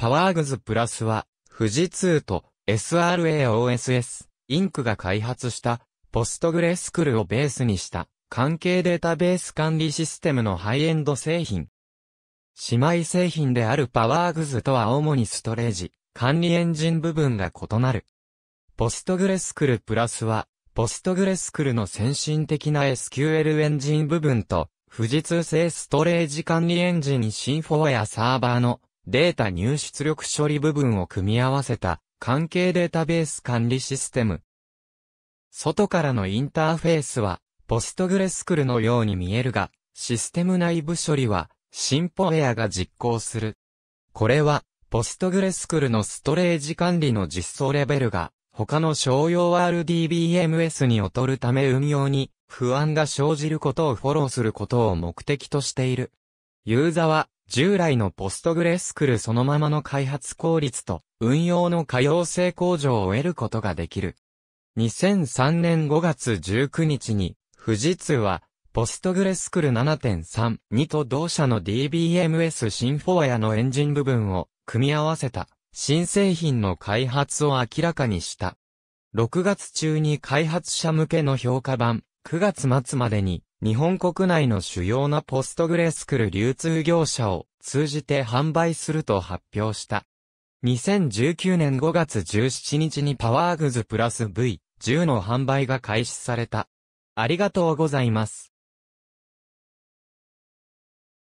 パワーグズプラスは、富士通と SRAOSS、インクが開発した、ポストグレスクルをベースにした、関係データベース管理システムのハイエンド製品。姉妹製品であるパワーグズとは主にストレージ、管理エンジン部分が異なる。ポストグレスクルプラスは、ポストグレスクルの先進的な SQL エンジン部分と、富士通製ストレージ管理エンジンシンフォアやサーバーのデータ入出力処理部分を組み合わせた関係データベース管理システム。外からのインターフェースは、ポストグレスクルのように見えるが、システム内部処理は、シンポウェアが実行する。これは、ポストグレスクルのストレージ管理の実装レベルが、他の商用 RDBMS に劣るため運用に不安が生じることをフォローすることを目的としている。ユーザは従来のポストグレスクルそのままの開発効率と運用の可用性向上を得ることができる。2003年5月19日に、富士通は、ポストグレスクル7.32と同社の DBMS シンフォアヤのエンジン部分を組み合わせた新製品の開発を明らかにした。6月中に開発者向けの評価版、9月末までに日本国内の主要なポストグレスクル流通業者を通じて販売すると発表した。2019年5月17日にパワーグズプラス V10 の販売が開始された。ありがとうございます。